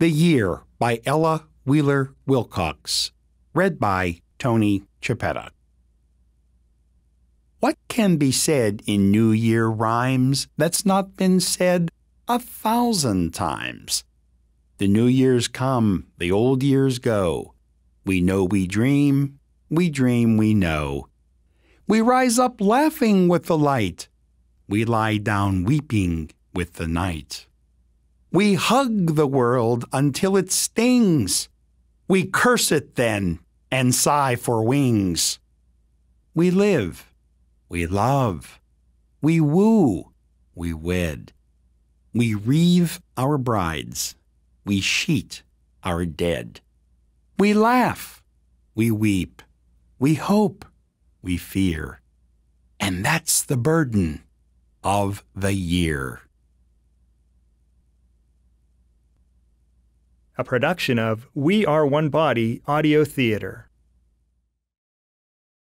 The Year by Ella Wheeler Wilcox. Read by Tony Chipetta. What can be said in New Year rhymes that's not been said a thousand times? The new years come, the old years go. We know we dream, we dream we know. We rise up laughing with the light, we lie down weeping with the night. We hug the world until it stings. We curse it then and sigh for wings. We live. We love. We woo. We wed. We reave our brides. We sheet our dead. We laugh. We weep. We hope. We fear. And that's the burden of the year. a production of We Are One Body Audio Theater.